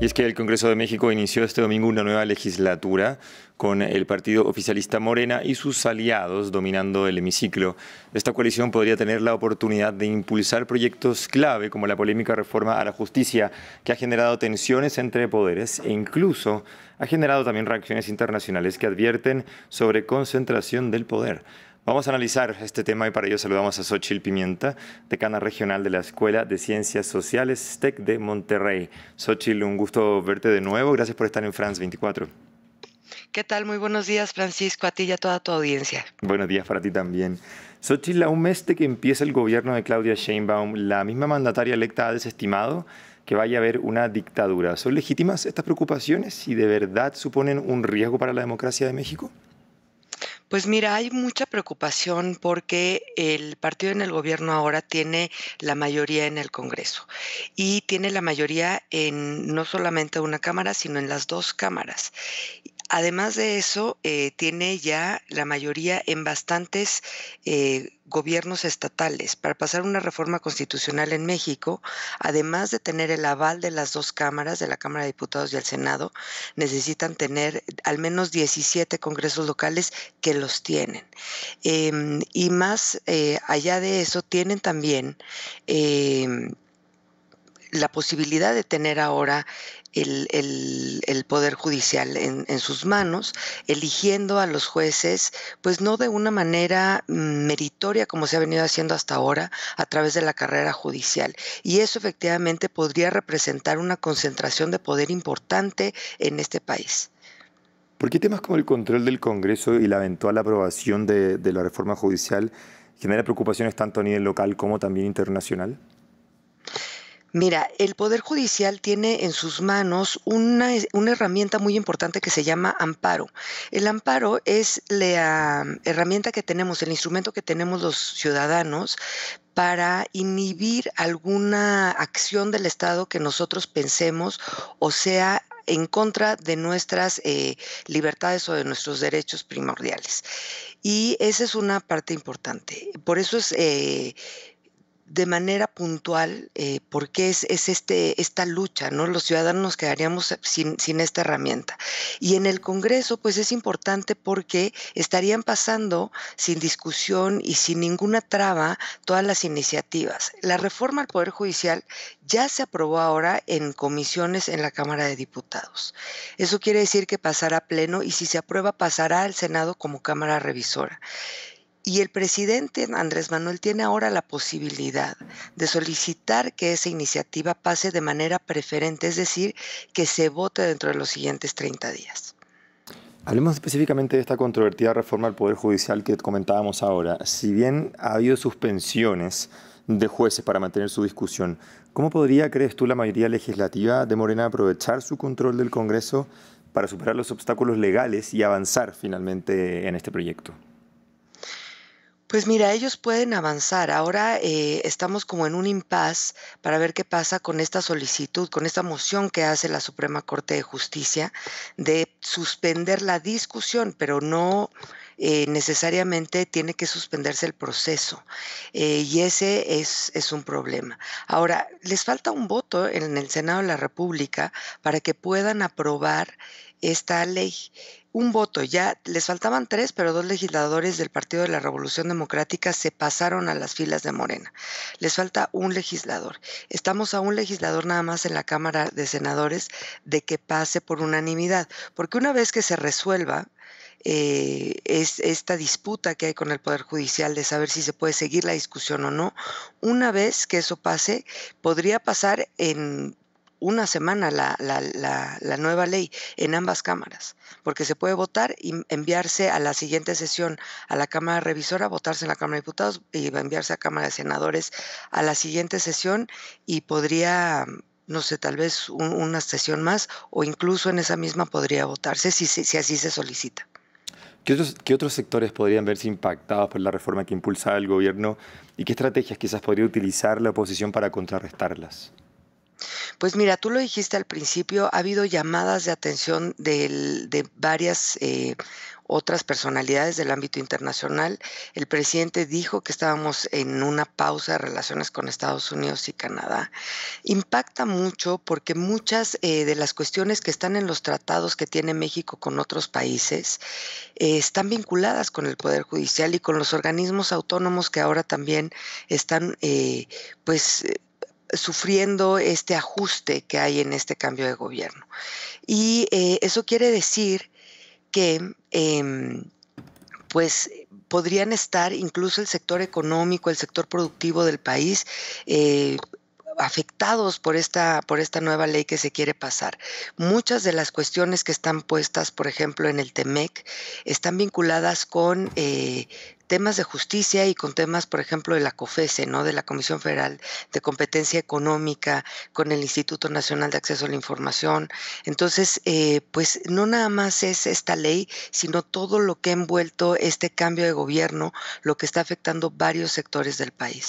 Y es que el Congreso de México inició este domingo una nueva legislatura con el partido oficialista Morena y sus aliados dominando el hemiciclo. Esta coalición podría tener la oportunidad de impulsar proyectos clave como la polémica reforma a la justicia que ha generado tensiones entre poderes e incluso ha generado también reacciones internacionales que advierten sobre concentración del poder. Vamos a analizar este tema y para ello saludamos a Xochil Pimienta, decana regional de la Escuela de Ciencias Sociales TEC de Monterrey. Xochil, un gusto verte de nuevo. Gracias por estar en France 24. ¿Qué tal? Muy buenos días, Francisco, a ti y a toda tu audiencia. Buenos días para ti también. Xochil, a un mes de que empieza el gobierno de Claudia Sheinbaum, la misma mandataria electa ha desestimado que vaya a haber una dictadura. ¿Son legítimas estas preocupaciones y de verdad suponen un riesgo para la democracia de México? Pues mira, hay mucha preocupación porque el partido en el gobierno ahora tiene la mayoría en el Congreso y tiene la mayoría en no solamente una cámara, sino en las dos cámaras. Además de eso, eh, tiene ya la mayoría en bastantes eh, gobiernos estatales. Para pasar una reforma constitucional en México, además de tener el aval de las dos cámaras, de la Cámara de Diputados y el Senado, necesitan tener al menos 17 congresos locales que los tienen. Em, y más eh, allá de eso, tienen también em, la posibilidad de tener ahora el, Poder Judicial en, sus manos, eligiendo a los jueces, pues no de una manera meritoria como se ha venido haciendo hasta ahora a través de la carrera judicial. Y eso efectivamente podría representar una concentración de poder importante en este país. ¿Por qué temas como el control del Congreso y la eventual aprobación de, de la reforma judicial genera preocupaciones tanto a nivel local como también internacional? Mira, el Poder Judicial tiene en sus manos una, herramienta muy importante que se llama amparo. El amparo es la mm, herramienta que tenemos, el instrumento que tenemos los ciudadanos para inhibir alguna acción del Estado que nosotros pensemos o sea en contra de nuestras eh, libertades o de nuestros derechos primordiales. Y esa es una parte importante. Por eso es eh, de manera puntual eh, porque es, este, esta lucha, ¿no? Los ciudadanos nos quedaríamos sin, sin, esta herramienta. Y en el Congreso, pues es importante porque estarían pasando sin discusión y sin ninguna traba todas las iniciativas. La reforma al Poder Judicial ya se aprobó ahora en comisiones en la Cámara de Diputados. Eso quiere decir que pasará a pleno y si se aprueba pasará al Senado como Cámara Revisora. Y el presidente Andrés Manuel tiene ahora la posibilidad de solicitar que esa iniciativa pase de manera preferente, es decir, que se vote dentro de los siguientes 30 días. Hablemos específicamente de esta controvertida reforma al Poder Judicial que comentábamos ahora. Si bien ha habido suspensiones de jueces para mantener su discusión, ¿cómo podría, crees tú, la mayoría legislativa de Morena aprovechar su control del Congreso para superar los obstáculos legales y avanzar finalmente en este proyecto? Pues mira, ellos pueden avanzar. Ahora eh, estamos como en un impas para ver qué pasa con esta solicitud, con esta moción que hace la Suprema Corte de Justicia de suspender la discusión, pero no eh, necesariamente tiene que suspenderse el proceso. Eh, y ese es, un problema. Ahora, les falta un voto en el Senado de la República para que puedan aprobar esta ley un voto. Ya les faltaban tres, pero dos legisladores del Partido de la Revolución Democrática se pasaron a las filas de Morena. Les falta un legislador. Estamos a un legislador nada más en la Cámara de Senadores de que pase por unanimidad, porque una vez que se resuelva, eh, esta disputa que hay con el Poder Judicial de saber si se puede seguir la discusión o no. Una vez que eso pase, podría pasar en una semana la, nueva ley en ambas cámaras, porque se puede votar y enviarse a la siguiente sesión a la Cámara Revisora, votarse en la Cámara de Diputados y enviarse a Cámara de Senadores a la siguiente sesión y podría, mm, no sé, tal vez una sesión más o incluso en esa misma podría votarse si, si, si así se solicita. ¿Qué otros, ¿Qué otros, sectores podrían verse impactados por la reforma que impulsa el gobierno y qué estrategias quizás podría utilizar la oposición para contrarrestarlas? Pues mira, tú lo dijiste al principio, ha habido llamadas de atención de, varias eh, otras personalidades del ámbito internacional. El presidente dijo que estábamos en una pausa de relaciones con Estados Unidos y Canadá. Impacta mucho porque muchas eh, de las cuestiones que están en los tratados que tiene México con otros países eh, están vinculadas con el Poder Judicial y con los organismos autónomos que ahora también están, pues, sufriendo este ajuste que hay en este cambio de gobierno. Y eh, eso quiere decir que em, pues podrían estar incluso el sector económico, el sector productivo del país, eh, afectados por esta, por esta nueva ley que se quiere pasar. Muchas de las cuestiones que están puestas, por ejemplo, en el TEMEC, están vinculadas con eh, temas de justicia y con temas, por ejemplo, de la COFESE, ¿no? de la Comisión Federal de Competencia Económica, con el Instituto Nacional de Acceso a la Información. Entonces, eh, pues no nada más es esta ley, sino todo lo que ha envuelto este cambio de gobierno, lo que está afectando varios sectores del país.